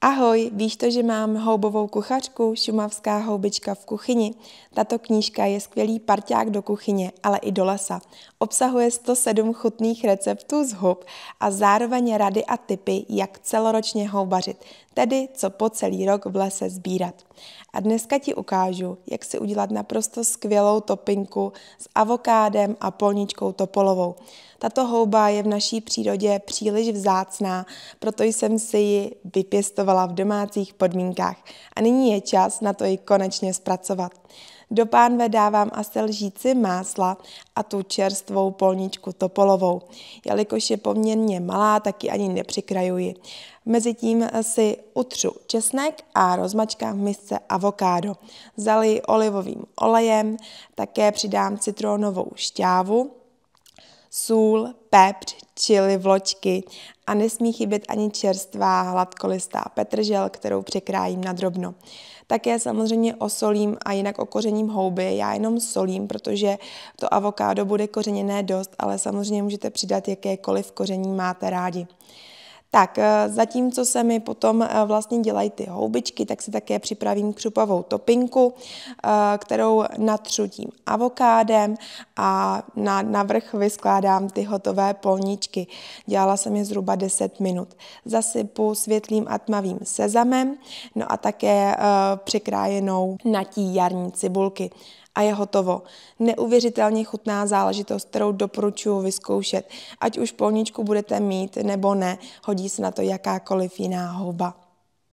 Ahoj, víš to, že mám houbovou kuchařku Šumavská houbička v kuchyni? Tato knížka je skvělý parťák do kuchyně, ale i do lesa. Obsahuje 107 chutných receptů z hub a zároveň rady a tipy, jak celoročně houbařit tedy co po celý rok v lese sbírat. A dneska ti ukážu, jak si udělat naprosto skvělou topinku s avokádem a polničkou topolovou. Tato houba je v naší přírodě příliš vzácná, proto jsem si ji vypěstovala v domácích podmínkách a nyní je čas na to ji konečně zpracovat. Do pánve dávám asi lžíci másla a tu čerstvou polničku topolovou. Jelikož je poměrně malá, tak ji ani nepřikrajuji. Mezitím si utřu česnek a rozmačkám v misce avokádo. Zali olivovým olejem, také přidám citronovou šťávu, sůl, pepř, čili vločky a nesmí chybět ani čerstvá hladkolistá petržel, kterou překrájím na drobno. Také samozřejmě osolím a jinak okořením houby. Já jenom solím, protože to avokádo bude kořeněné dost, ale samozřejmě můžete přidat jakékoliv koření máte rádi. Tak eh, zatímco se mi potom eh, vlastně dělají ty houbičky, tak si také připravím křupavou topinku, eh, kterou natřu tím avokádem a na, na vrch vyskládám ty hotové polničky. Dělala jsem je zhruba 10 minut. Zasypu světlým a tmavým sezamem, no a také překrájenou natí jarní cibulky a je hotovo. Neuvěřitelně chutná záležitost, kterou doporučuji vyzkoušet. Ať už polničku budete mít nebo ne, hodí se na to jakákoliv jiná houba.